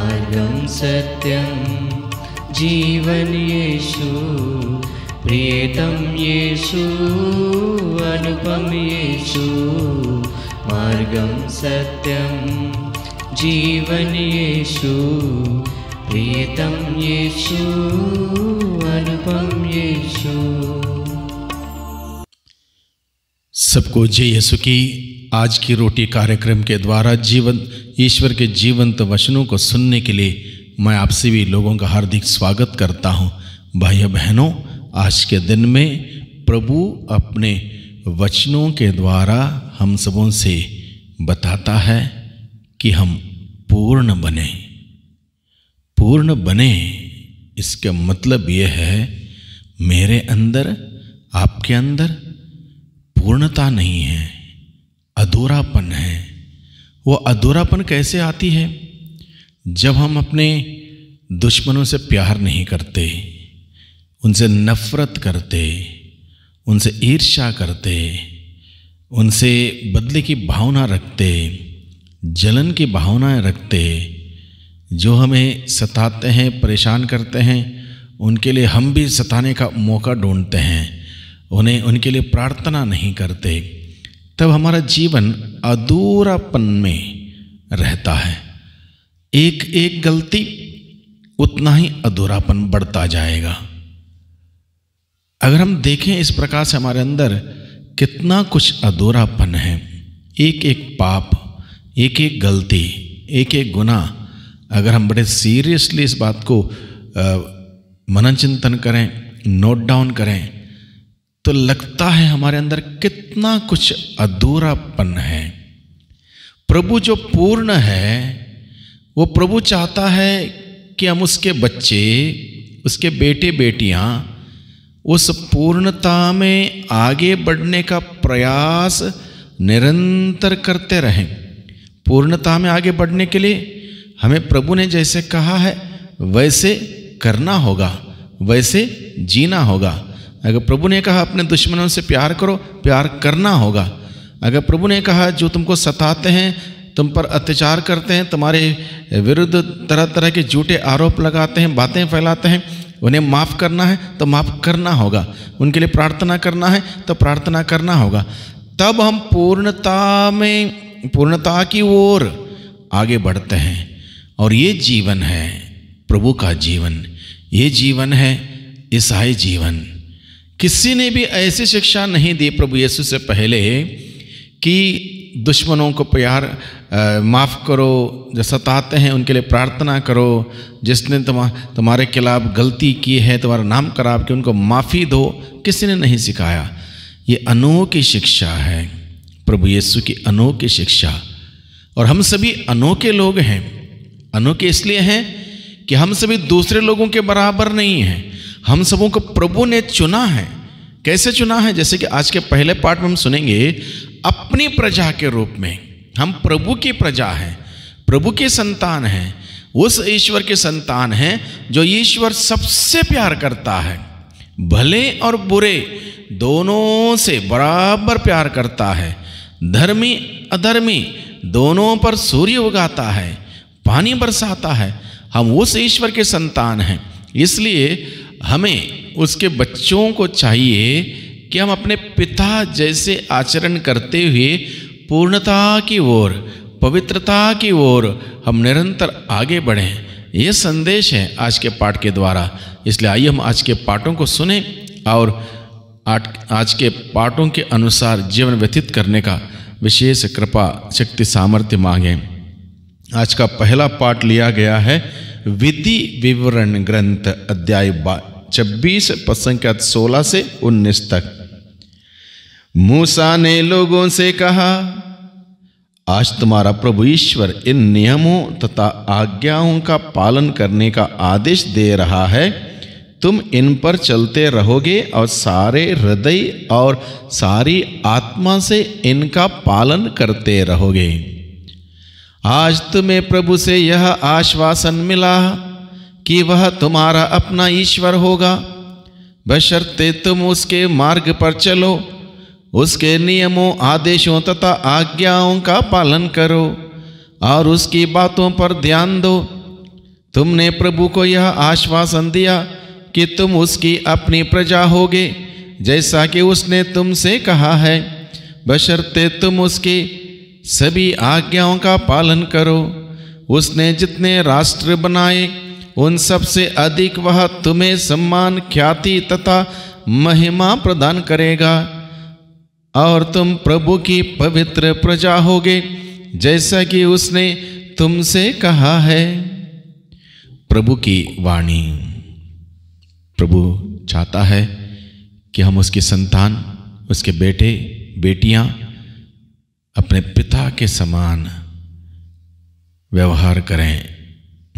मार्गम सत्यं जीवन येषु प्रियतम येषु अनुपम येषु मार्गं सत्यं जीवन येषु प्रियतम येषु अनुपम येषु सबको जय यसु की आज की रोटी कार्यक्रम के द्वारा जीवन ईश्वर के जीवंत वचनों को सुनने के लिए मैं आप सभी लोगों का हार्दिक स्वागत करता हूं भाई बहनों आज के दिन में प्रभु अपने वचनों के द्वारा हम सबों से बताता है कि हम पूर्ण बने पूर्ण बने इसका मतलब यह है मेरे अंदर आपके अंदर पूर्णता नहीं है अधूरापन है वो अधूरापन कैसे आती है जब हम अपने दुश्मनों से प्यार नहीं करते उनसे नफ़रत करते उनसे ईर्ष्या करते उनसे बदले की भावना रखते जलन की भावनाएं रखते जो हमें सताते हैं परेशान करते हैं उनके लिए हम भी सताने का मौका ढूंढते हैं उन्हें उनके लिए प्रार्थना नहीं करते तब हमारा जीवन अधूरापन में रहता है एक एक गलती उतना ही अधूरापन बढ़ता जाएगा अगर हम देखें इस प्रकार से हमारे अंदर कितना कुछ अधूरापन है एक एक पाप एक एक गलती एक एक गुना अगर हम बड़े सीरियसली इस बात को मनन चिंतन करें नोट डाउन करें तो लगता है हमारे अंदर कितना कुछ अधूरापन है प्रभु जो पूर्ण है वो प्रभु चाहता है कि हम उसके बच्चे उसके बेटे बेटियां उस पूर्णता में आगे बढ़ने का प्रयास निरंतर करते रहें पूर्णता में आगे बढ़ने के लिए हमें प्रभु ने जैसे कहा है वैसे करना होगा वैसे जीना होगा अगर प्रभु ने कहा अपने दुश्मनों से प्यार करो प्यार करना होगा अगर प्रभु ने कहा जो तुमको सताते हैं तुम पर अत्याचार करते हैं तुम्हारे विरुद्ध तरह तरह के झूठे आरोप लगाते हैं बातें फैलाते हैं उन्हें माफ़ करना है तो माफ़ करना होगा उनके लिए प्रार्थना करना है तो प्रार्थना करना होगा तब हम पूर्णता में पूर्णता की ओर आगे बढ़ते हैं और ये जीवन है प्रभु का जीवन ये जीवन है ईसाई जीवन किसी ने भी ऐसी शिक्षा नहीं दी प्रभु यीशु से पहले कि दुश्मनों को प्यार माफ़ करो जो सताते हैं उनके लिए प्रार्थना करो जिसने तुम तुम्हारे खिलाफ गलती की है तुम्हारा नाम खराब किया उनको माफ़ी दो किसी ने नहीं सिखाया ये अनोखी शिक्षा है प्रभु यीशु की अनोखी शिक्षा और हम सभी अनोखे लोग हैं अनोखे इसलिए हैं कि हम सभी दूसरे लोगों के बराबर नहीं हैं हम सबों को प्रभु ने चुना है कैसे चुना है जैसे कि आज के पहले पार्ट में हम सुनेंगे अपनी प्रजा के रूप में हम प्रभु की प्रजा हैं प्रभु के संतान हैं उस ईश्वर के संतान हैं जो ईश्वर सबसे प्यार करता है भले और बुरे दोनों से बराबर प्यार करता है धर्मी अधर्मी दोनों पर सूर्य उगाता है पानी बरसाता है हम उस ईश्वर के संतान हैं इसलिए हमें उसके बच्चों को चाहिए कि हम अपने पिता जैसे आचरण करते हुए पूर्णता की ओर पवित्रता की ओर हम निरंतर आगे बढ़ें यह संदेश है आज के पाठ के द्वारा इसलिए आइए हम आज के पाठों को सुने और आज के पाठों के अनुसार जीवन व्यतीत करने का विशेष कृपा शक्ति सामर्थ्य मांगें आज का पहला पाठ लिया गया है विधि विवरण ग्रंथ अध्याय छब्बीस पद सोलह से उन्नीस तक मूसा ने लोगों से कहा आज तुम्हारा प्रभु ईश्वर इन नियमों तथा आज्ञाओं का पालन करने का आदेश दे रहा है तुम इन पर चलते रहोगे और सारे हृदय और सारी आत्मा से इनका पालन करते रहोगे आज तुम्हें प्रभु से यह आश्वासन मिला कि वह तुम्हारा अपना ईश्वर होगा बशर्ते तुम उसके मार्ग पर चलो उसके नियमों आदेशों तथा आज्ञाओं का पालन करो और उसकी बातों पर ध्यान दो तुमने प्रभु को यह आश्वासन दिया कि तुम उसकी अपनी प्रजा होगे जैसा कि उसने तुमसे कहा है बशर्ते तुम उसकी सभी आज्ञाओं का पालन करो उसने जितने राष्ट्र बनाए उन सब से अधिक वह तुम्हें सम्मान ख्याति तथा महिमा प्रदान करेगा और तुम प्रभु की पवित्र प्रजा होगे जैसा कि उसने तुमसे कहा है प्रभु की वाणी प्रभु चाहता है कि हम उसकी संतान उसके बेटे बेटियां अपने पिता के समान व्यवहार करें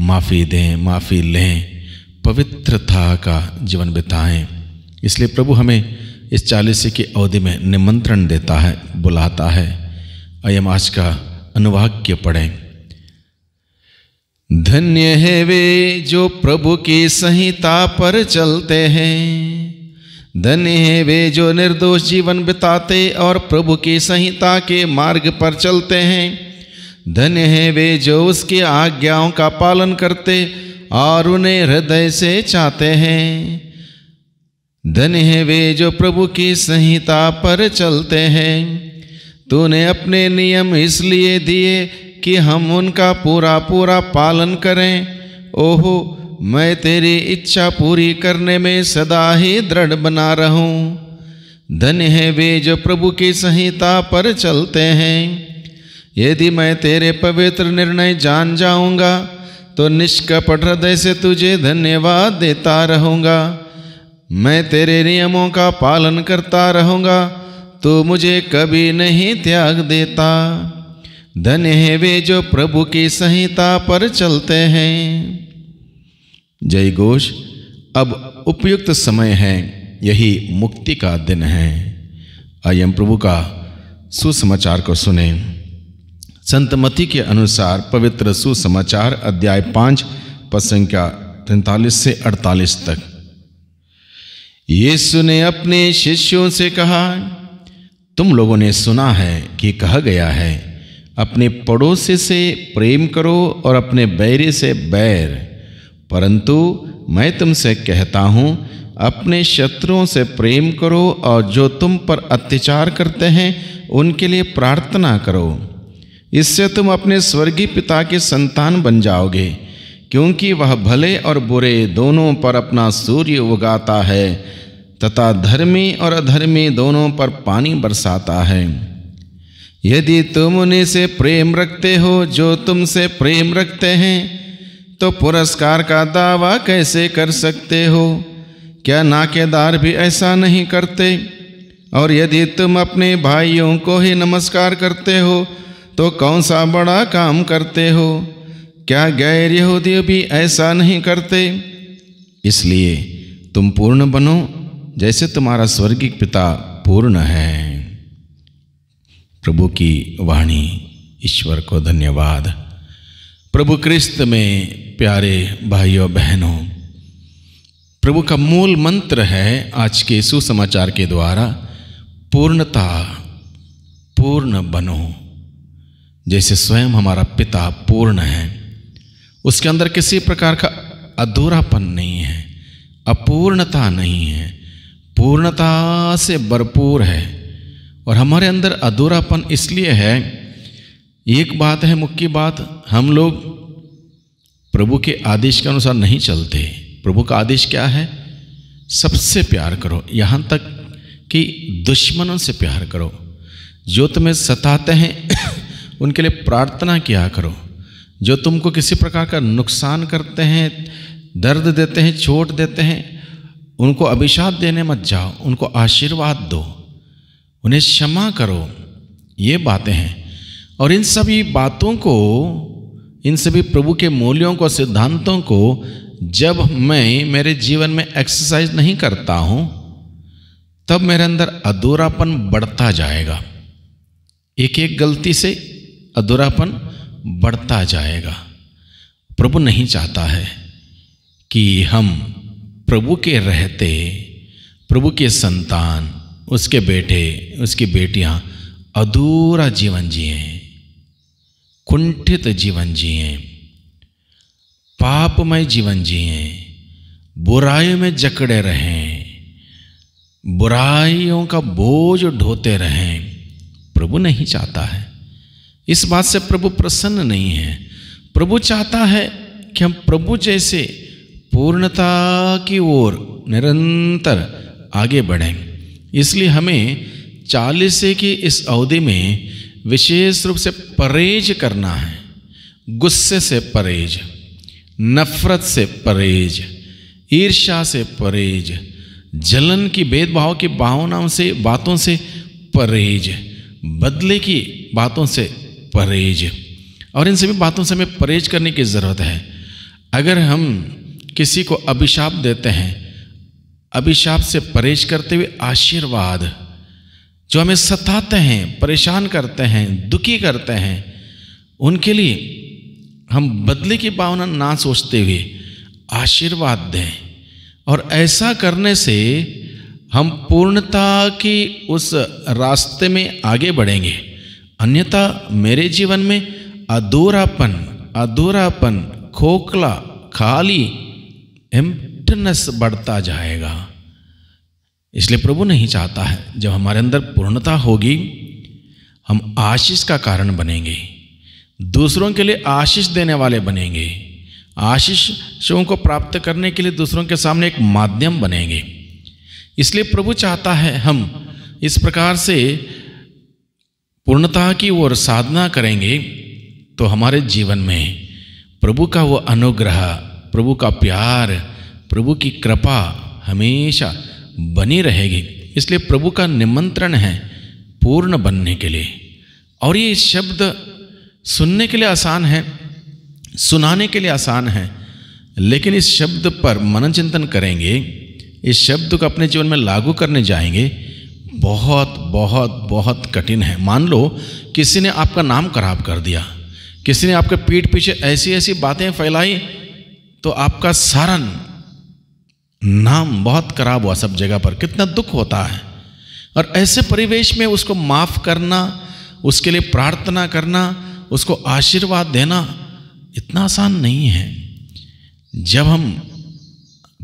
माफ़ी दें माफ़ी लें पवित्रता का जीवन बिताएं इसलिए प्रभु हमें इस चालीस की अवधि में निमंत्रण देता है बुलाता है अयम आज का अनुवाक्य पढ़ें धन्य है वे जो प्रभु की संहिता पर चलते हैं धन्य है वे जो निर्दोष जीवन बिताते और प्रभु की संहिता के मार्ग पर चलते हैं धन्य है वे जो उसकी आज्ञाओं का पालन करते और उन्हें हृदय से चाहते हैं धन्य है वे जो प्रभु की संहिता पर चलते हैं तूने अपने नियम इसलिए दिए कि हम उनका पूरा पूरा पालन करें ओहो मैं तेरी इच्छा पूरी करने में सदा ही दृढ़ बना रहूं धन है वे जो प्रभु की संहिता पर चलते हैं यदि मैं तेरे पवित्र निर्णय जान जाऊंगा तो निष्कपट हृदय से तुझे धन्यवाद देता रहूंगा मैं तेरे नियमों का पालन करता रहूंगा तू मुझे कभी नहीं त्याग देता धन्य है वे जो प्रभु की संहिता पर चलते हैं जय घोष अब उपयुक्त समय है यही मुक्ति का दिन है आइए प्रभु का सुसमाचार को सुने संतमति के अनुसार पवित्र सुसमाचार अध्याय पाँच पद संख्या तैंतालीस से अड़तालीस तक यीशु ने अपने शिष्यों से कहा तुम लोगों ने सुना है कि कहा गया है अपने पड़ोसी से प्रेम करो और अपने बैरे से बैर परंतु मैं तुमसे कहता हूँ अपने शत्रुओं से प्रेम करो और जो तुम पर अत्याचार करते हैं उनके लिए प्रार्थना करो इससे तुम अपने स्वर्गीय पिता के संतान बन जाओगे क्योंकि वह भले और बुरे दोनों पर अपना सूर्य उगाता है तथा धर्मी और अधर्मी दोनों पर पानी बरसाता है यदि तुम उन्हीं से प्रेम रखते हो जो तुमसे प्रेम रखते हैं तो पुरस्कार का दावा कैसे कर सकते हो क्या नाकेदार भी ऐसा नहीं करते और यदि तुम अपने भाइयों को ही नमस्कार करते हो तो कौन सा बड़ा काम करते हो क्या गैर यहूदी भी ऐसा नहीं करते इसलिए तुम पूर्ण बनो जैसे तुम्हारा स्वर्गिक पिता पूर्ण है प्रभु की वाणी ईश्वर को धन्यवाद प्रभु क्रिस्त में प्यारे भाइयों बहनों प्रभु का मूल मंत्र है आज के सुसमाचार के द्वारा पूर्णता पूर्ण बनो जैसे स्वयं हमारा पिता पूर्ण है उसके अंदर किसी प्रकार का अधूरापन नहीं है अपूर्णता नहीं है पूर्णता से भरपूर है और हमारे अंदर अधूरापन इसलिए है एक बात है मुख्य बात हम लोग प्रभु के आदेश के अनुसार नहीं चलते प्रभु का आदेश क्या है सबसे प्यार करो यहाँ तक कि दुश्मनों से प्यार करो जो तुम्हें सताते हैं उनके लिए प्रार्थना किया करो जो तुमको किसी प्रकार का नुकसान करते हैं दर्द देते हैं चोट देते हैं उनको अभिशाप देने मत जाओ उनको आशीर्वाद दो उन्हें क्षमा करो ये बातें हैं और इन सभी बातों को इन सभी प्रभु के मूल्यों को सिद्धांतों को जब मैं मेरे जीवन में एक्सरसाइज नहीं करता हूँ तब मेरे अंदर अधूरापन बढ़ता जाएगा एक एक गलती से अधूरापन बढ़ता जाएगा प्रभु नहीं चाहता है कि हम प्रभु के रहते प्रभु के संतान उसके बेटे उसकी बेटियाँ अधूरा जीवन जिए कुंठित जीवन जिए पापमय जीवन जिए बुराई में जकड़े रहें बुराइयों का बोझ ढोते रहें प्रभु नहीं चाहता है इस बात से प्रभु प्रसन्न नहीं है प्रभु चाहता है कि हम प्रभु जैसे पूर्णता की ओर निरंतर आगे बढ़ें इसलिए हमें चालीसे की इस अवधि में विशेष रूप से परहेज करना है गुस्से से परहेज नफरत से परहेज ईर्ष्या से परहेज जलन की भेदभाव की भावनाओं से बातों से परहेज बदले की बातों से परहेज और इन सभी बातों से हमें परहेज करने की ज़रूरत है अगर हम किसी को अभिशाप देते हैं अभिशाप से परहेज करते हुए आशीर्वाद जो हमें सताते हैं परेशान करते हैं दुखी करते हैं उनके लिए हम बदले की भावना ना सोचते हुए आशीर्वाद दें और ऐसा करने से हम पूर्णता की उस रास्ते में आगे बढ़ेंगे अन्यथा मेरे जीवन में अधूरापन अधूरापन खोखला खाली एम्पटनेस बढ़ता जाएगा इसलिए प्रभु नहीं चाहता है जब हमारे अंदर पूर्णता होगी हम आशीष का कारण बनेंगे दूसरों के लिए आशीष देने वाले बनेंगे आशीषों को प्राप्त करने के लिए दूसरों के सामने एक माध्यम बनेंगे इसलिए प्रभु चाहता है हम इस प्रकार से पूर्णता की ओर साधना करेंगे तो हमारे जीवन में प्रभु का वो अनुग्रह प्रभु का प्यार प्रभु की कृपा हमेशा बनी रहेगी इसलिए प्रभु का निमंत्रण है पूर्ण बनने के लिए और ये शब्द सुनने के लिए आसान है सुनाने के लिए आसान है लेकिन इस शब्द पर मनन चिंतन करेंगे इस शब्द को अपने जीवन में लागू करने जाएंगे बहुत बहुत बहुत कठिन है मान लो किसी ने आपका नाम खराब कर दिया किसी ने आपके पीठ पीछे ऐसी ऐसी बातें फैलाई तो आपका सारण नाम बहुत खराब हुआ सब जगह पर कितना दुख होता है और ऐसे परिवेश में उसको माफ़ करना उसके लिए प्रार्थना करना उसको आशीर्वाद देना इतना आसान नहीं है जब हम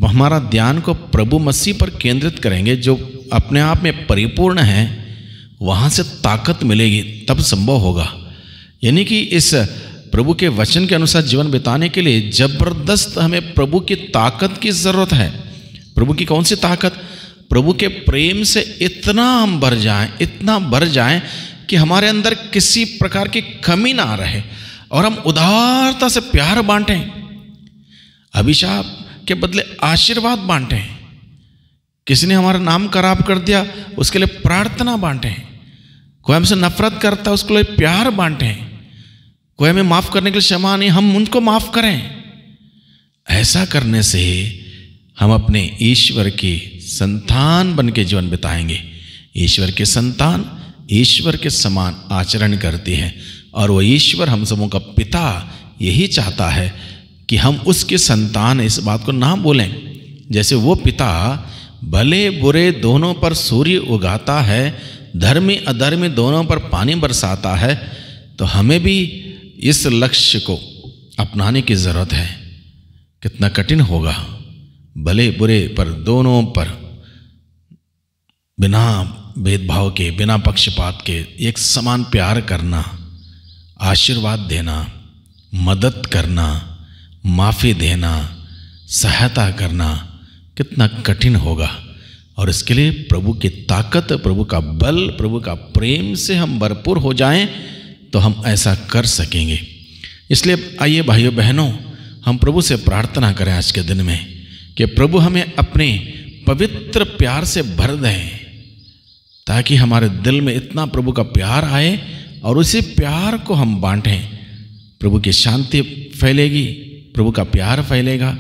हमारा ध्यान को प्रभु मसीह पर केंद्रित करेंगे जो अपने आप में परिपूर्ण है वहाँ से ताकत मिलेगी तब संभव होगा यानी कि इस प्रभु के वचन के अनुसार जीवन बिताने के लिए ज़बरदस्त हमें प्रभु की ताकत की ज़रूरत है प्रभु की कौन सी ताकत प्रभु के प्रेम से इतना हम भर जाएं इतना भर जाएं कि हमारे अंदर किसी प्रकार की कमी ना रहे और हम उदारता से प्यार बांटें अभिशाप के बदले आशीर्वाद बांटें किसी ने हमारा नाम खराब कर दिया उसके लिए प्रार्थना बांटें कोई हमसे नफरत करता उसके लिए प्यार बांटें कोई हमें माफ़ करने के लिए क्षमा नहीं हम उनको माफ़ करें ऐसा करने से हम अपने ईश्वर के संतान बन के जीवन बिताएंगे ईश्वर के संतान ईश्वर के समान आचरण करते हैं और वह ईश्वर हम सबों का पिता यही चाहता है कि हम उसके संतान इस बात को ना बोलें जैसे वो पिता भले बुरे दोनों पर सूर्य उगाता है धर्म अधर्म दोनों पर पानी बरसाता है तो हमें भी इस लक्ष्य को अपनाने की ज़रूरत है कितना कठिन होगा भले बुरे पर दोनों पर बिना भेदभाव के बिना पक्षपात के एक समान प्यार करना आशीर्वाद देना मदद करना माफ़ी देना सहायता करना कितना कठिन होगा और इसके लिए प्रभु की ताकत प्रभु का बल प्रभु का प्रेम से हम भरपूर हो जाएं तो हम ऐसा कर सकेंगे इसलिए आइए भाइयों बहनों हम प्रभु से प्रार्थना करें आज के दिन में कि प्रभु हमें अपने पवित्र प्यार से भर दें ताकि हमारे दिल में इतना प्रभु का प्यार आए और उसी प्यार को हम बांटें प्रभु की शांति फैलेगी प्रभु का प्यार फैलेगा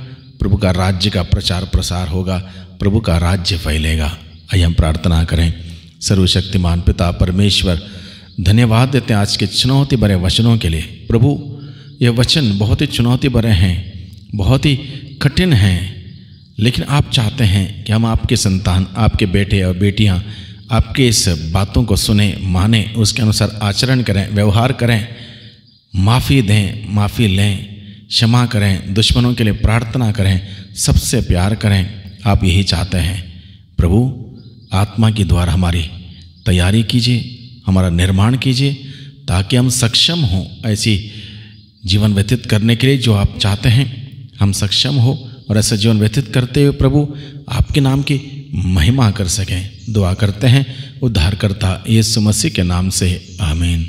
प्रभु का राज्य का प्रचार प्रसार होगा प्रभु का राज्य फैलेगा आइए हम प्रार्थना करें सर्वशक्तिमान पिता परमेश्वर धन्यवाद देते हैं आज के चुनौती भरे वचनों के लिए प्रभु ये वचन बहुत ही चुनौती भरे हैं बहुत ही कठिन हैं लेकिन आप चाहते हैं कि हम आपके संतान आपके बेटे और बेटियां आपके इस बातों को सुने माने उसके अनुसार आचरण करें व्यवहार करें माफ़ी दें माफ़ी लें क्षमा करें दुश्मनों के लिए प्रार्थना करें सबसे प्यार करें आप यही चाहते हैं प्रभु आत्मा के द्वारा हमारी तैयारी कीजिए हमारा निर्माण कीजिए ताकि हम सक्षम हों ऐसी जीवन व्यतीत करने के लिए जो आप चाहते हैं हम सक्षम हो और ऐसा जीवन व्यतीत करते हुए प्रभु आपके नाम की महिमा कर सकें दुआ करते हैं उद्धारकर्ता यीशु मसीह के नाम से आमीन